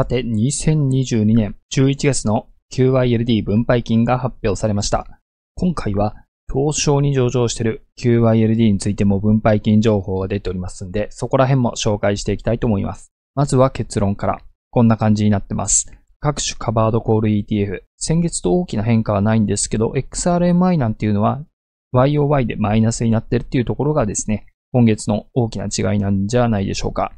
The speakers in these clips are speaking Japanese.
さて、2022年11月の QYLD 分配金が発表されました。今回は、東証に上場している QYLD についても分配金情報が出ておりますんで、そこら辺も紹介していきたいと思います。まずは結論から。こんな感じになってます。各種カバードコール ETF。先月と大きな変化はないんですけど、XRMI なんていうのは YOY でマイナスになってるっていうところがですね、今月の大きな違いなんじゃないでしょうか。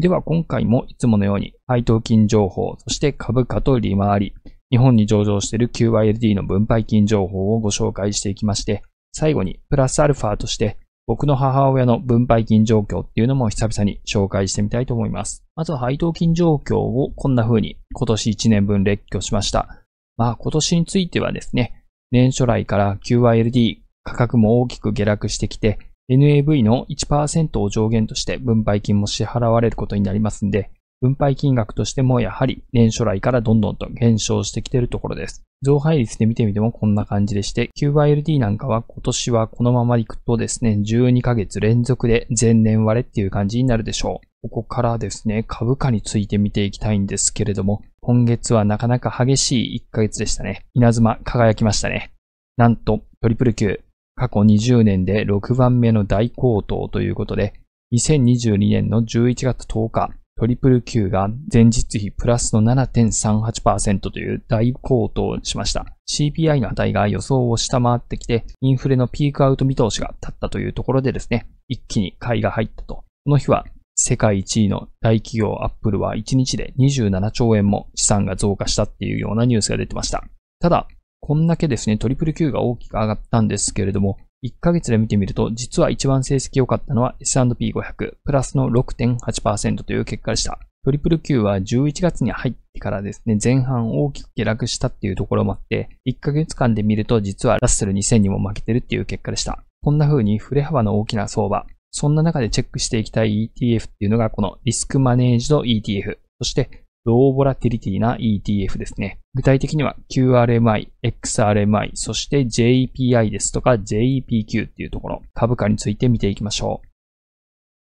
では今回もいつものように配当金情報、そして株価と利回り、日本に上場している QYLD の分配金情報をご紹介していきまして、最後にプラスアルファとして僕の母親の分配金状況っていうのも久々に紹介してみたいと思います。まずは配当金状況をこんな風に今年1年分列挙しました。まあ今年についてはですね、年初来から QYLD 価格も大きく下落してきて、NAV の1%を上限として分配金も支払われることになりますんで、分配金額としてもやはり年初来からどんどんと減少してきているところです。増配率で見てみてもこんな感じでして、q y l d なんかは今年はこのまま行くとですね、12ヶ月連続で前年割れっていう感じになるでしょう。ここからですね、株価について見ていきたいんですけれども、今月はなかなか激しい1ヶ月でしたね。稲妻輝きましたね。なんと、トリプル級、過去20年で6番目の大高騰ということで、2022年の11月10日、トリプル Q が前日比プラスの7.38%という大高騰しました。CPI の値が予想を下回ってきて、インフレのピークアウト見通しが立ったというところでですね、一気に買いが入ったと。この日は世界1位の大企業アップルは1日で27兆円も資産が増加したっていうようなニュースが出てました。ただ、こんだけですね、トリプル Q が大きく上がったんですけれども、1ヶ月で見てみると、実は一番成績良かったのは S&P500、プラスの6.8%という結果でした。トリプル Q は11月に入ってからですね、前半大きく下落したっていうところもあって、1ヶ月間で見ると実はラッセル2000にも負けてるっていう結果でした。こんな風に振れ幅の大きな相場、そんな中でチェックしていきたい ETF っていうのがこのリスクマネージド ETF、そしてローボラティリティな ETF ですね。具体的には QRMI、XRMI、そして JPI ですとか JEPQ っていうところ、株価について見ていきましょう。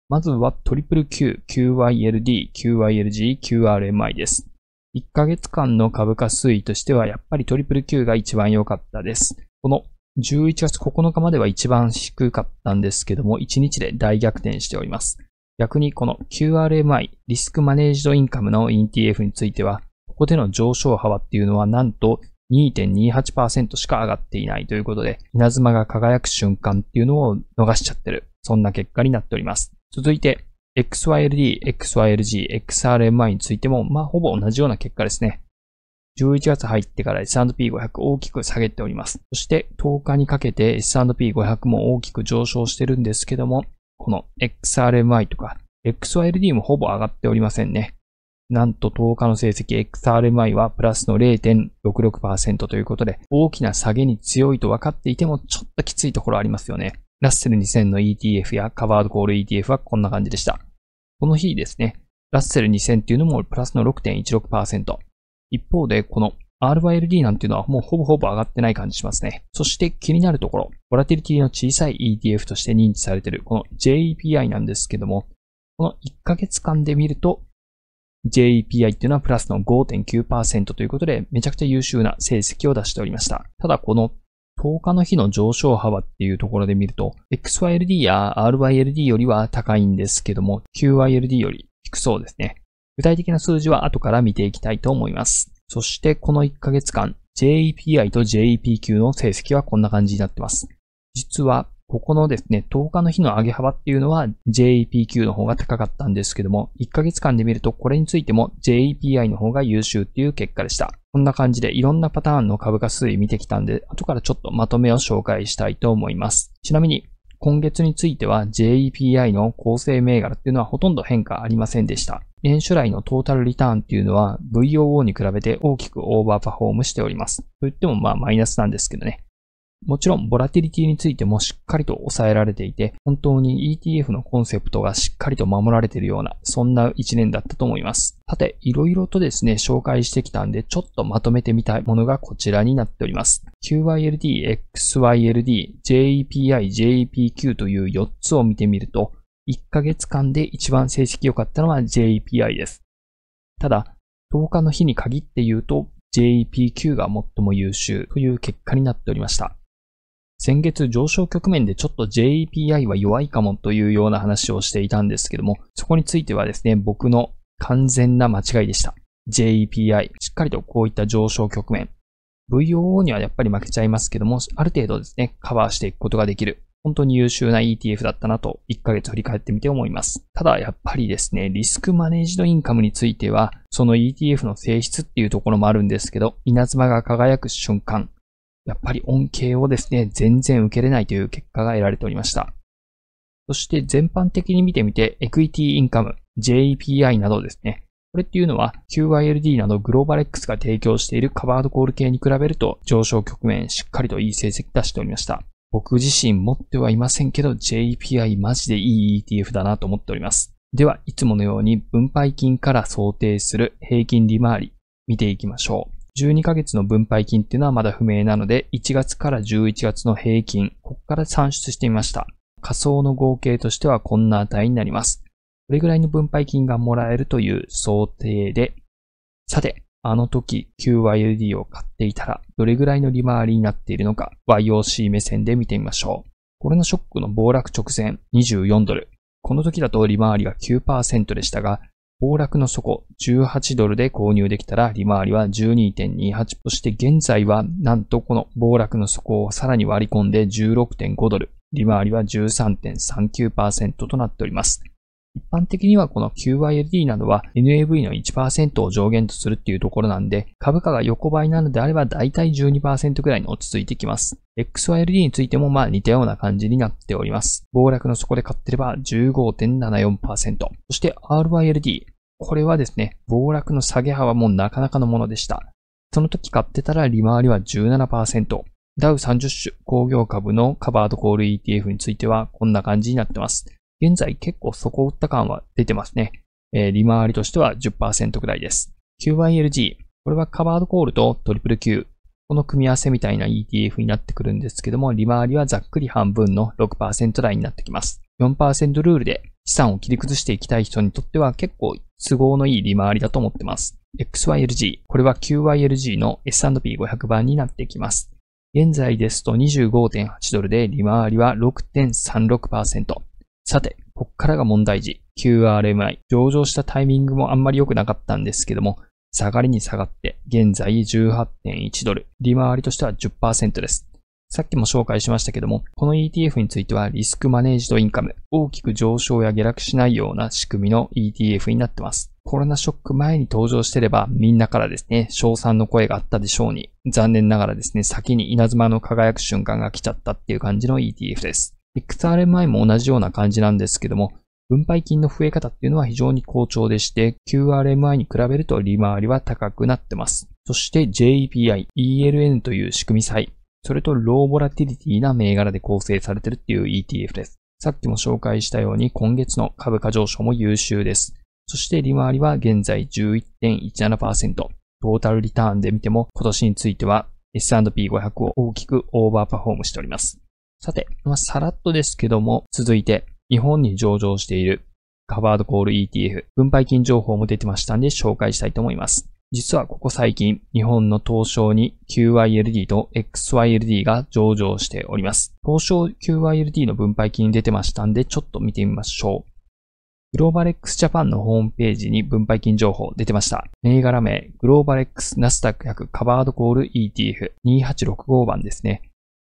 まずは QQQ、QYLD、QYLG、QRMI です。1ヶ月間の株価推移としては、やっぱり QQQ が一番良かったです。この11月9日までは一番低かったんですけども、1日で大逆転しております。逆にこの QRMI、リスクマネージドインカムの ETF については、ここでの上昇幅っていうのはなんと2.28%しか上がっていないということで、稲妻が輝く瞬間っていうのを逃しちゃってる。そんな結果になっております。続いて、XYLD、XYLG、XRMI についても、まあ、ほぼ同じような結果ですね。11月入ってから S&P500 大きく下げております。そして10日にかけて S&P500 も大きく上昇してるんですけども、この XRMI とか XYLD もほぼ上がっておりませんね。なんと10日の成績 XRMI はプラスの0.66%ということで、大きな下げに強いと分かっていてもちょっときついところありますよね。ラッセル2000の ETF やカバードコール ETF はこんな感じでした。この日ですね、ラッセル2000っていうのもプラスの6.16%。一方で、この RYLD なんていうのはもうほぼほぼ上がってない感じしますね。そして気になるところ、ボラティリティの小さい ETF として認知されているこの JEPI なんですけども、この1ヶ月間で見ると、JEPI っていうのはプラスの5.9%ということで、めちゃくちゃ優秀な成績を出しておりました。ただこの10日の日の上昇幅っていうところで見ると、XYLD や RYLD よりは高いんですけども、QYLD より低そうですね。具体的な数字は後から見ていきたいと思います。そしてこの1ヶ月間、JEPI と JEPQ の成績はこんな感じになってます。実は、ここのですね、10日の日の上げ幅っていうのは JEPQ の方が高かったんですけども、1ヶ月間で見るとこれについても JEPI の方が優秀っていう結果でした。こんな感じでいろんなパターンの株価推移見てきたんで、後からちょっとまとめを紹介したいと思います。ちなみに、今月については JEPI の構成銘柄っていうのはほとんど変化ありませんでした。年初来のトータルリターンっていうのは VOO に比べて大きくオーバーパフォームしております。と言ってもまあマイナスなんですけどね。もちろん、ボラティリティについてもしっかりと抑えられていて、本当に ETF のコンセプトがしっかりと守られているような、そんな一年だったと思います。さて、いろいろとですね、紹介してきたんで、ちょっとまとめてみたいものがこちらになっております。QYLD、XYLD、JEPI、JEPQ という4つを見てみると、1ヶ月間で一番成績良かったのは JEPI です。ただ、10日の日に限って言うと、JEPQ が最も優秀という結果になっておりました。先月上昇局面でちょっと JEPI は弱いかもというような話をしていたんですけども、そこについてはですね、僕の完全な間違いでした。JEPI、しっかりとこういった上昇局面。VOO にはやっぱり負けちゃいますけども、ある程度ですね、カバーしていくことができる。本当に優秀な ETF だったなと1ヶ月振り返ってみて思います。ただやっぱりですね、リスクマネージドインカムについては、その ETF の性質っていうところもあるんですけど、稲妻が輝く瞬間、やっぱり恩恵をですね、全然受けれないという結果が得られておりました。そして全般的に見てみて、エクイティインカム、JPI などですね。これっていうのは QILD などグローバル X が提供しているカバードコール系に比べると上昇局面しっかりといい成績出しておりました。僕自身持ってはいませんけど JPI マジでいい ETF だなと思っております。では、いつものように分配金から想定する平均利回り見ていきましょう。12ヶ月の分配金っていうのはまだ不明なので、1月から11月の平均、ここから算出してみました。仮想の合計としてはこんな値になります。これぐらいの分配金がもらえるという想定で、さて、あの時 QYLD を買っていたら、どれぐらいの利回りになっているのか、YOC 目線で見てみましょう。これのショックの暴落直前、24ドル。この時だと利回りが9%でしたが、暴落の底18ドルで購入できたら利回りは12.28。そして現在はなんとこの暴落の底をさらに割り込んで16.5ドル。利回りは13.39%となっております。一般的にはこの QYLD などは NAV の1%を上限とするっていうところなんで、株価が横ばいなのであれば大体12%くらいに落ち着いてきます。XYLD についてもまあ似たような感じになっております。暴落の底で買ってれば15.74%。そして RYLD、これはですね、暴落の下げ幅もなかなかのものでした。その時買ってたら利回りは17%。ダウ30種工業株のカバードコール ETF についてはこんな感じになってます。現在結構底打った感は出てますね。えー、利回りとしては10%くらいです。QYLG。これはカバードコールとトリプル Q。この組み合わせみたいな ETF になってくるんですけども、利回りはざっくり半分の6%台になってきます。4%ルールで資産を切り崩していきたい人にとっては結構都合のいい利回りだと思ってます。XYLG、これは QYLG の S&P500 番になってきます。現在ですと25.8ドルで利回りは6.36%。さて、こっからが問題児。QRMI、上場したタイミングもあんまり良くなかったんですけども、下がりに下がって、現在18.1ドル、利回りとしては10%です。さっきも紹介しましたけども、この ETF についてはリスクマネージとインカム、大きく上昇や下落しないような仕組みの ETF になってます。コロナショック前に登場してれば、みんなからですね、賞賛の声があったでしょうに、残念ながらですね、先に稲妻の輝く瞬間が来ちゃったっていう感じの ETF です。XRMI も同じような感じなんですけども、分配金の増え方っていうのは非常に好調でして、QRMI に比べると利回りは高くなってます。そして JEPI、ELN という仕組み債、それとローボラティリティな銘柄で構成されているっていう ETF です。さっきも紹介したように今月の株価上昇も優秀です。そして利回りは現在11.17%。トータルリターンで見ても今年については S&P500 を大きくオーバーパフォームしております。さて、まあ、さらっとですけども、続いて日本に上場しているカバードコール ETF、分配金情報も出てましたんで紹介したいと思います。実はここ最近、日本の東証に QYLD と XYLD が上場しております。東証 QYLD の分配金出てましたんで、ちょっと見てみましょう。グローバレックスジャパンのホームページに分配金情報出てました。銘柄名、グローバレックスナスダック100カバードコール ETF2865 番ですね。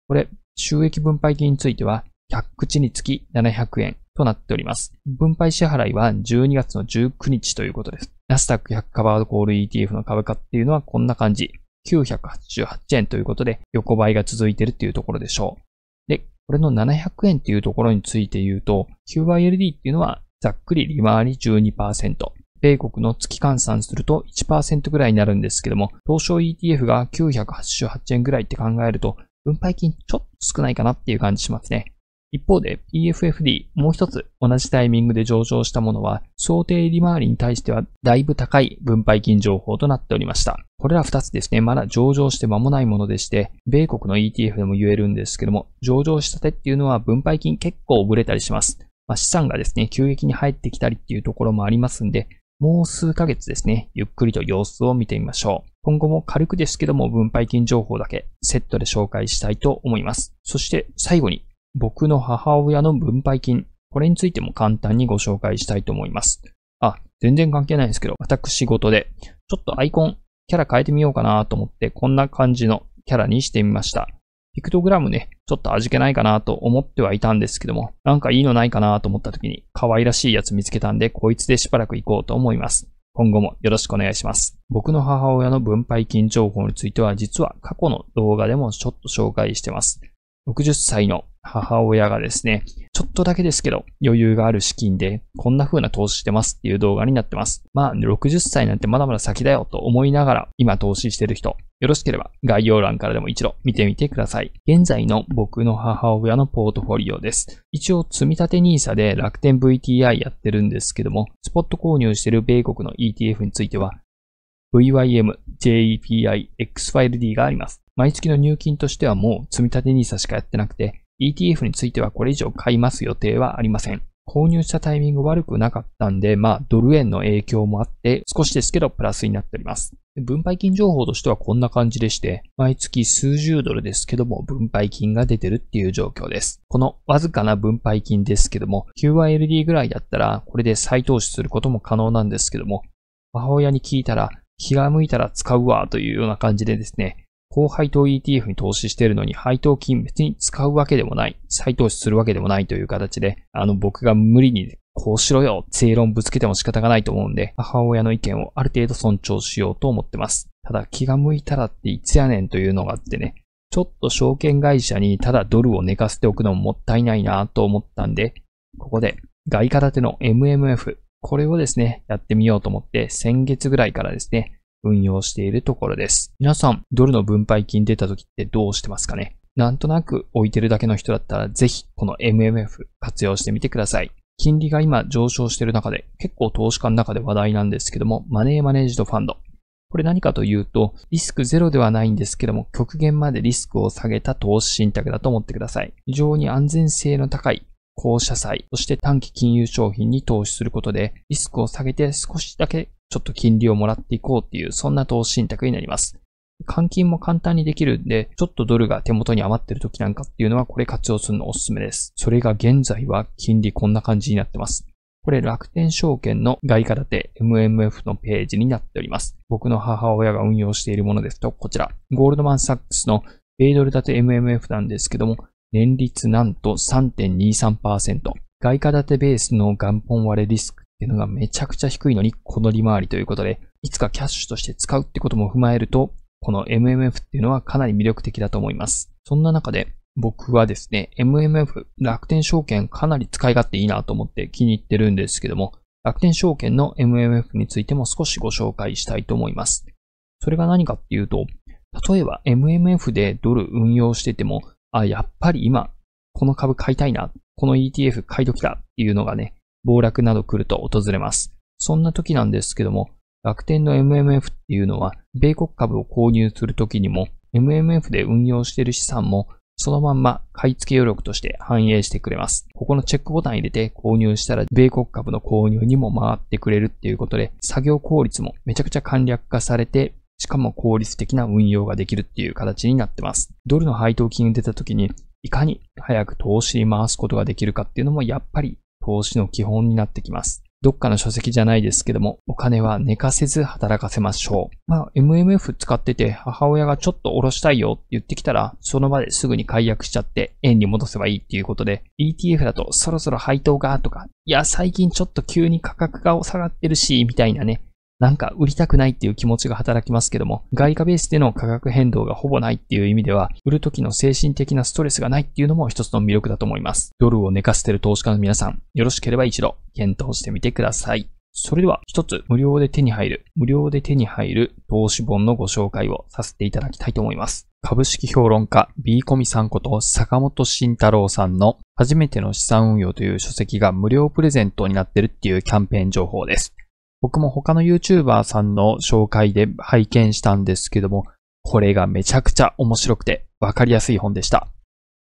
これ、収益分配金については、100口につき700円となっております。分配支払いは12月の19日ということです。ナスタック100カバードコール ETF の株価っていうのはこんな感じ。988円ということで、横ばいが続いてるっていうところでしょう。で、これの700円っていうところについて言うと、QYLD っていうのはざっくり利回り12%。米国の月換算すると1%ぐらいになるんですけども、東証 ETF が988円ぐらいって考えると、分配金ちょっと少ないかなっていう感じしますね。一方で EFFD、もう一つ同じタイミングで上昇したものは、想定利回りに対してはだいぶ高い分配金情報となっておりました。これら二つですね、まだ上場して間もないものでして、米国の ETF でも言えるんですけども、上場したてっていうのは分配金結構ぶれたりします。まあ、資産がですね、急激に入ってきたりっていうところもありますんで、もう数ヶ月ですね、ゆっくりと様子を見てみましょう。今後も軽くですけども分配金情報だけセットで紹介したいと思います。そして最後に僕の母親の分配金。これについても簡単にご紹介したいと思います。あ、全然関係ないんですけど、私事で、ちょっとアイコン、キャラ変えてみようかなと思って、こんな感じのキャラにしてみました。ピクトグラムね、ちょっと味気ないかなと思ってはいたんですけども、なんかいいのないかなと思った時に、可愛らしいやつ見つけたんで、こいつでしばらく行こうと思います。今後もよろしくお願いします。僕の母親の分配金情報については、実は過去の動画でもちょっと紹介してます。60歳の母親がですね、ちょっとだけですけど余裕がある資金でこんな風な投資してますっていう動画になってます。まあ60歳なんてまだまだ先だよと思いながら今投資してる人、よろしければ概要欄からでも一度見てみてください。現在の僕の母親のポートフォリオです。一応積立 NISA で楽天 VTI やってるんですけども、スポット購入してる米国の ETF については v y m j e p i x l d があります。毎月の入金としてはもう積立 NISA しかやってなくて、ETF についてはこれ以上買います予定はありません。購入したタイミング悪くなかったんで、まあ、ドル円の影響もあって、少しですけどプラスになっております。分配金情報としてはこんな感じでして、毎月数十ドルですけども、分配金が出てるっていう状況です。このわずかな分配金ですけども、QYLD ぐらいだったら、これで再投資することも可能なんですけども、母親に聞いたら、気が向いたら使うわというような感じでですね、高配当 ETF に投資しているのに配当金別に使うわけでもない、再投資するわけでもないという形で、あの僕が無理にこうしろよ、正論ぶつけても仕方がないと思うんで、母親の意見をある程度尊重しようと思ってます。ただ気が向いたらっていつやねんというのがあってね、ちょっと証券会社にただドルを寝かせておくのももったいないなと思ったんで、ここで外貨建ての MMF これをですね、やってみようと思って先月ぐらいからですね、運用しているところです。皆さん、ドルの分配金出た時ってどうしてますかねなんとなく置いてるだけの人だったら、ぜひこの MMF 活用してみてください。金利が今上昇している中で、結構投資家の中で話題なんですけども、マネーマネージドファンド。これ何かというと、リスクゼロではないんですけども、極限までリスクを下げた投資信託だと思ってください。非常に安全性の高い公社債、そして短期金融商品に投資することで、リスクを下げて少しだけちょっと金利をもらっていこうっていう、そんな投資信託になります。換金も簡単にできるんで、ちょっとドルが手元に余ってる時なんかっていうのはこれ活用するのおすすめです。それが現在は金利こんな感じになってます。これ楽天証券の外貨建て MMF のページになっております。僕の母親が運用しているものですと、こちら、ゴールドマンサックスの米ドル建て MMF なんですけども、年率なんと3.23%。外貨建てベースの元本割れリスクっていうのがめちゃくちゃ低いのに、この利回りということで、いつかキャッシュとして使うってことも踏まえると、この MMF っていうのはかなり魅力的だと思います。そんな中で、僕はですね、MMF、楽天証券かなり使い勝手いいなと思って気に入ってるんですけども、楽天証券の MMF についても少しご紹介したいと思います。それが何かっていうと、例えば MMF でドル運用してても、あ、やっぱり今、この株買いたいな、この ETF 買い時だっていうのがね、暴落など来ると訪れます。そんな時なんですけども、楽天の MMF っていうのは、米国株を購入する時にも、MMF で運用している資産も、そのまんま買い付け余力として反映してくれます。ここのチェックボタン入れて購入したら、米国株の購入にも回ってくれるっていうことで、作業効率もめちゃくちゃ簡略化されて、しかも効率的な運用ができるっていう形になってます。ドルの配当金出た時に、いかに早く投資に回すことができるかっていうのも、やっぱり投資の基本になってきます。どっかの書籍じゃないですけども、お金は寝かせず働かせましょう。まあ、MMF 使ってて母親がちょっと下ろしたいよって言ってきたら、その場ですぐに解約しちゃって円に戻せばいいっていうことで、ETF だとそろそろ配当がとか、いや、最近ちょっと急に価格が下がってるし、みたいなね、なんか売りたくないっていう気持ちが働きますけども、外貨ベースでの価格変動がほぼないっていう意味では、売る時の精神的なストレスがないっていうのも一つの魅力だと思います。ドルを寝かせてる投資家の皆さん、よろしければ一度検討してみてください。それでは一つ無料で手に入る、無料で手に入る投資本のご紹介をさせていただきたいと思います。株式評論家 B コミさんこと坂本慎太郎さんの初めての資産運用という書籍が無料プレゼントになってるっていうキャンペーン情報です。僕も他の YouTuber さんの紹介で拝見したんですけども、これがめちゃくちゃ面白くてわかりやすい本でした。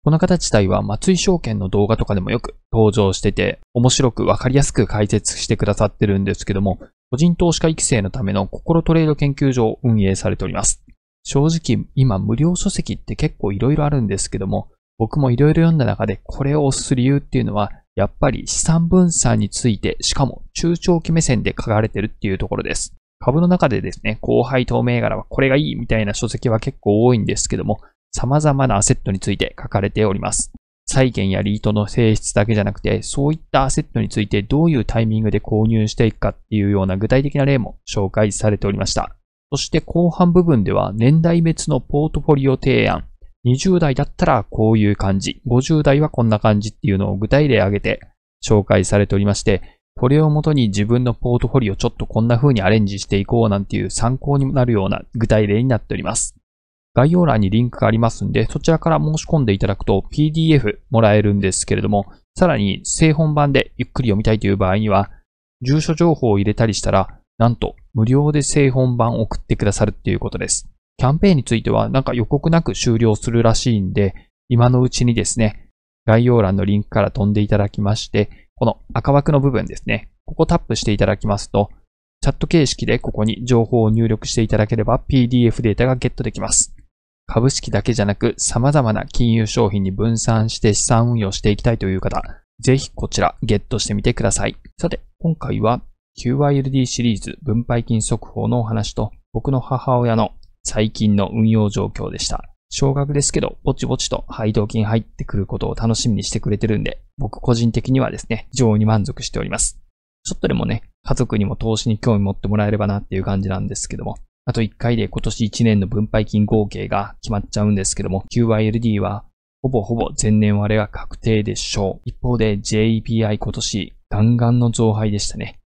この方自体は松井証券の動画とかでもよく登場してて、面白くわかりやすく解説してくださってるんですけども、個人投資家育成のための心トレード研究所を運営されております。正直、今無料書籍って結構いろいろあるんですけども、僕もいろいろ読んだ中でこれを推す理由っていうのは、やっぱり資産分散について、しかも中長期目線で書かれてるっていうところです。株の中でですね、後輩透銘柄はこれがいいみたいな書籍は結構多いんですけども、様々なアセットについて書かれております。債券やリートの性質だけじゃなくて、そういったアセットについてどういうタイミングで購入していくかっていうような具体的な例も紹介されておりました。そして後半部分では年代別のポートフォリオ提案、20代だったらこういう感じ、50代はこんな感じっていうのを具体例挙げて紹介されておりまして、これをもとに自分のポートフォリオちょっとこんな風にアレンジしていこうなんていう参考になるような具体例になっております。概要欄にリンクがありますんで、そちらから申し込んでいただくと PDF もらえるんですけれども、さらに正本版でゆっくり読みたいという場合には、住所情報を入れたりしたら、なんと無料で正本版を送ってくださるっていうことです。キャンペーンについてはなんか予告なく終了するらしいんで、今のうちにですね、概要欄のリンクから飛んでいただきまして、この赤枠の部分ですね、ここタップしていただきますと、チャット形式でここに情報を入力していただければ PDF データがゲットできます。株式だけじゃなく様々な金融商品に分散して資産運用していきたいという方、ぜひこちらゲットしてみてください。さて、今回は q y l d シリーズ分配金速報のお話と僕の母親の最近の運用状況でした。少額ですけど、ぼちぼちと配当金入ってくることを楽しみにしてくれてるんで、僕個人的にはですね、非常に満足しております。ちょっとでもね、家族にも投資に興味持ってもらえればなっていう感じなんですけども、あと1回で今年1年の分配金合計が決まっちゃうんですけども、QYLD はほぼほぼ前年割れが確定でしょう。一方で JEPI 今年ガンガンの増配でしたね。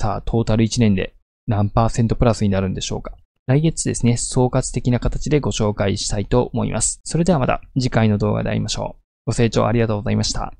さあ、トータル1年で何パーセントプラスになるんでしょうか。来月ですね、総括的な形でご紹介したいと思います。それではまた次回の動画で会いましょう。ご清聴ありがとうございました。